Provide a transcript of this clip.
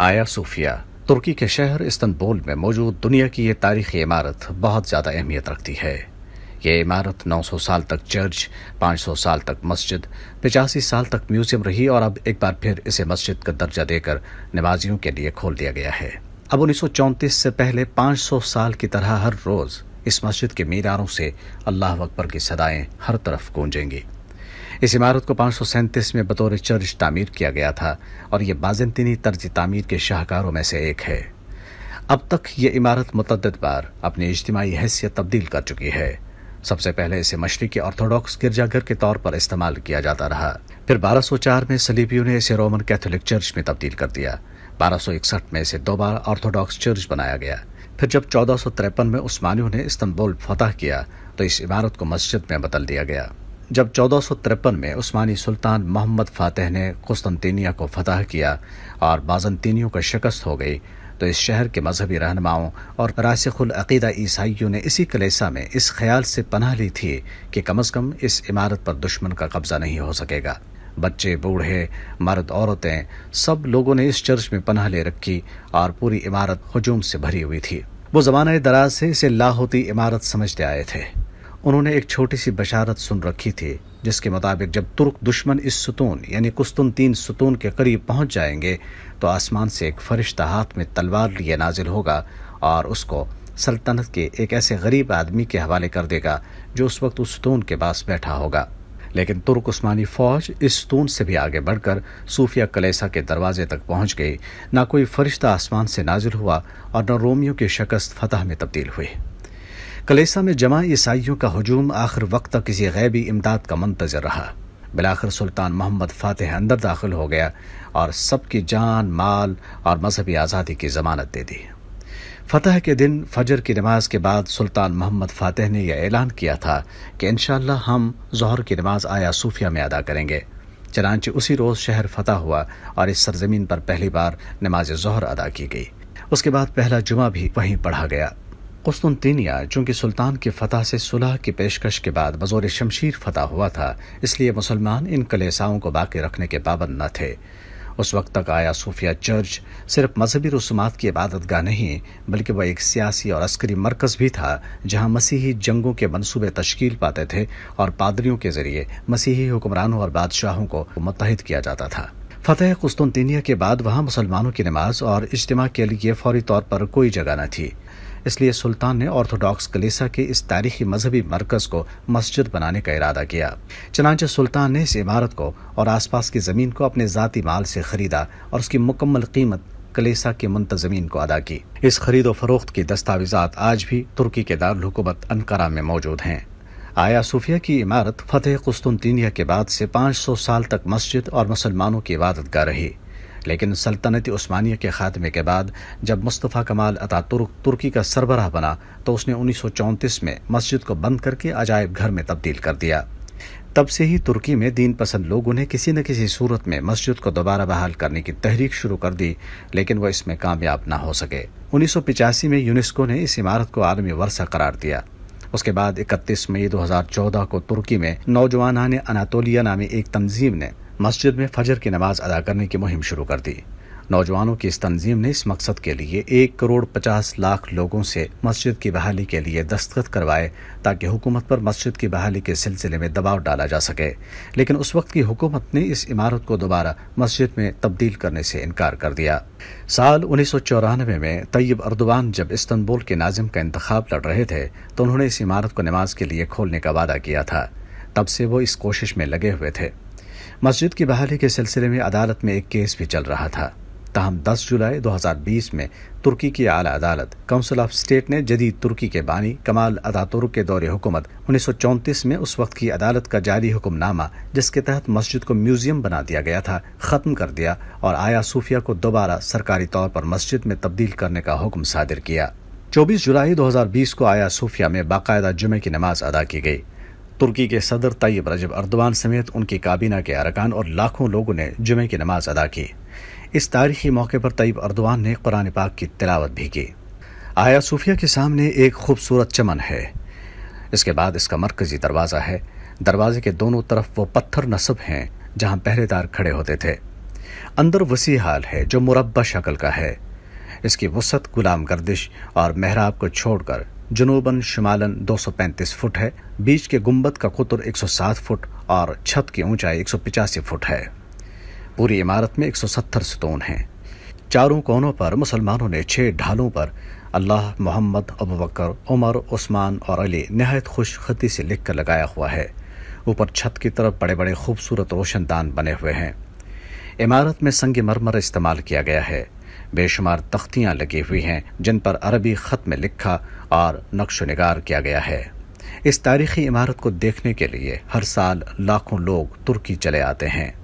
आया सूफिया तुर्की के शहर इस्तनबोल में मौजूद दुनिया की ये तारीखी इमारत बहुत ज़्यादा अहमियत रखती है ये इमारत 900 साल तक चर्च 500 साल तक मस्जिद पचासी साल तक म्यूजियम रही और अब एक बार फिर इसे मस्जिद का दर्जा देकर नमाजियों के लिए खोल दिया गया है अब उन्नीस से पहले 500 साल की तरह हर रोज़ इस मस्जिद के मीनारों से अल्लाह अकबर की सदाएं हर तरफ गूंजेंगी इस इमारत को पाँच में बतौर चर्च तामीर किया गया था और यह बाजेंतिनी तर्ज तामीर के शाहकारों में से एक है अब तक ये इमारत मतदद बार अपनी इज्तमाही हैसियत तब्दील कर चुकी है सबसे पहले इसे मशरकी ऑर्थोडॉक्स गिरजाघर के तौर पर इस्तेमाल किया जाता रहा फिर 1204 में सलीबियों ने इसे रोमन कैथोलिक चर्च में तब्दील कर दिया 1261 में इसे दो बार ऑर्थोडॉक्स चर्च बनाया गया फिर जब चौदह में उस्मानियों ने इस्तंबुल फतह किया तो इस इमारत को मस्जिद में बदल दिया गया जब चौदह में उस्मानी सुल्तान मोहम्मद फ़ातह ने कुस्तनतिनिया को फतह किया और बाजनतीनियों का शिकस्त हो गई तो इस शहर के मजहबी रहनुमाओं और रासखुलअीदा ईसाइयों ने इसी कलेसा में इस ख्याल से पनाह ली थी कि कम अज़ कम इस इमारत पर दुश्मन का कब्ज़ा नहीं हो सकेगा बच्चे बूढ़े मर्द औरतें सब लोगों ने इस चर्च में पनाह ले रखी और पूरी इमारत हजूम से भरी हुई थी वो ज़माना दराज से इसे लाहौती इमारत समझते आए थे उन्होंने एक छोटी सी बशारत सुन रखी थी जिसके मुताबिक जब तुर्क दुश्मन इस सुतून यानी कुस्तुन तीन सुतून के करीब पहुंच जाएंगे तो आसमान से एक फरिश्ता हाथ में तलवार लिए नाजिल होगा और उसको सल्तनत के एक ऐसे गरीब आदमी के हवाले कर देगा जो उस वक्त उस सुतून के पास बैठा होगा लेकिन तुर्क उस्मानी फौज इस सुतून से भी आगे बढ़कर सूफिया कलेसा के दरवाजे तक पहुंच गई ना कोई फरिश्ता आसमान से नाजिल हुआ और न रोमियो की शिकस्त फतह में तब्दील हुई कलेसा में जमा ईसाइयों का हजूम आखिर वक्त तक किसी गैबी इमदाद का मंतजर रहा बिलाखिर सुल्तान मोहम्मद फ़ातह अंदर दाखिल हो गया और सबकी जान माल और मजहबी आज़ादी की जमानत दे दी फतह के दिन फजर की नमाज के बाद सुल्तान मोहम्मद फ़ातह ने यह ऐलान किया था कि इन हम जहर की नमाज आया सूफिया में अदा करेंगे चनानचे उसी रोज़ शहर फतह हुआ और इस सरजमीन पर पहली बार नमाज जहर अदा की गई उसके बाद पहला जुमा भी वहीं पढ़ा गया कुस्तुनतिनिया चूंकि सुल्तान की फतह से सुलह की पेशकश के बाद बजौर शमशीर फतह हुआ था इसलिए मुसलमान इन कलेसाओं को बाकी रखने के पाबंद न थे उस वक्त तक आया सूफिया चर्च सिर्फ मजहबी रसूमात की इबादत गाह नहीं बल्कि वह एक सियासी और अस्करी मरकज़ भी था जहां मसीही जंगों के मनसूबे तश्कील पाते थे और पादरियों के जरिए मसीही हुक्मरानों और बादशाहों को मुतहद किया जाता था फतेह कुस्तुनतिनिया के बाद वहाँ मुसलमानों की नमाज और इज्तम के लिए फौरी तौर पर कोई जगह न थी इसलिए सुल्तान ने ऑर्थोडॉक्स कलीसा के इस तारीखी मजहबी मरकज़ को मस्जिद बनाने का इरादा किया चनाचे सुल्तान ने इस इमारत को और आसपास की ज़मीन को अपने ज़ाती माल से ख़रीदा और उसकी मुकम्मल कीमत कलेसा के मुंतजमीन को अदा की इस खरीदो फरोख्त की दस्तावेजात आज भी तुर्की के दारकूमत अनकरा में मौजूद हैं आया सूफिया की इमारत फतेह कुस्तुनतिनिया के बाद से 500 साल तक मस्जिद और मुसलमानों की इबादत का रही लेकिन सल्तनत उस्मानिया के ख़ात्मे के बाद जब मुस्तफ़ा कमाल अता तुर्क तुर्की का सरबराह बना तो उसने उन्नीस में मस्जिद को बंद करके अजायब घर में तब्दील कर दिया तब से ही तुर्की में दीन पसंद लोगों ने किसी न किसी सूरत में मस्जिद को दोबारा बहाल करने की तहरीक शुरू कर दी लेकिन वह इसमें कामयाब ना हो सके उन्नीस में यूनेस्को ने इस इमारत को आलमी वर्षा करार दिया उसके बाद 31 मई 2014 को तुर्की में नौजवान अनातोलिया नामी एक तंजीम ने मस्जिद में फजर की नमाज अदा करने की मुहिम शुरू कर दी नौजवानों की इस तंजीम ने इस मकसद के लिए एक करोड़ पचास लाख लोगों से मस्जिद की बहाली के लिए दस्तखत करवाए ताकि हुकूमत पर मस्जिद की बहाली के सिलसिले में दबाव डाला जा सके लेकिन उस वक्त की हुकूमत ने इस इमारत को दोबारा मस्जिद में तब्दील करने से इनकार कर दिया साल उन्नीस सौ चौरानवे में तय्यब अरदवान जब इस्तनबुल के नाजिम का इंतखब लड़ रहे थे तो उन्होंने इस इमारत को नमाज के लिए खोलने का वादा किया था तब से वो इस कोशिश में लगे हुए थे मस्जिद की बहाली के सिलसिले में अदालत में एक केस भी चल रहा था ताहम 10 जुलाई 2020 में तुर्की की आला अदालत काउंसिल ऑफ स्टेट ने जदीद तुर्की के बानी कमाल अदातुर्क के दौरे हुकूमत उन्नीस में उस वक्त की अदालत का जारी हुक्मनामा जिसके तहत मस्जिद को म्यूजियम बना दिया गया था ख़त्म कर दिया और आया सूफिया को दोबारा सरकारी तौर पर मस्जिद में तब्दील करने का हुक्म सादिर किया 24 जुलाई 2020 को आया सूफिया में बाकायदा जुमे की नमाज अदा की गई तुर्की के सदर तैयब रजब अर्दवान समेत उनकी काबीना के अरकान और लाखों लोगों ने जुमे की नमाज अदा की इस तारीखी मौके पर तैयब अर्दवान ने कुरान पाक की तिलावत भी की आया सूफिया के सामने एक खूबसूरत चमन है इसके बाद इसका मरकजी दरवाज़ा है दरवाजे के दोनों तरफ वो पत्थर नसब हैं जहाँ पहरेदार खड़े होते थे अंदर वसी हाल है जो मुरबा शक्ल का है इसकी वसत गुलाम गर्दिश और मेहराब को छोड़कर जनूबन शुमालन 235 फुट है बीच के गुंबद का कुतर 107 फुट और छत की ऊंचाई एक फुट है पूरी इमारत में 170 सतून हैं चारों कोनों पर मुसलमानों ने छः ढालों पर अल्लाह मोहम्मद अबूबकर उमर उस्मान और अली नहायत खुश खती से लिख कर लगाया हुआ है ऊपर छत की तरफ बड़े बड़े खूबसूरत रोशनदान बने हुए हैं इमारत में संग मरमर इस्तेमाल किया गया है बेशुमार तख्तियां लगी हुई हैं जिन पर अरबी ख़त में लिखा और नक्श नगार किया गया है इस तारीखी इमारत को देखने के लिए हर साल लाखों लोग तुर्की चले आते हैं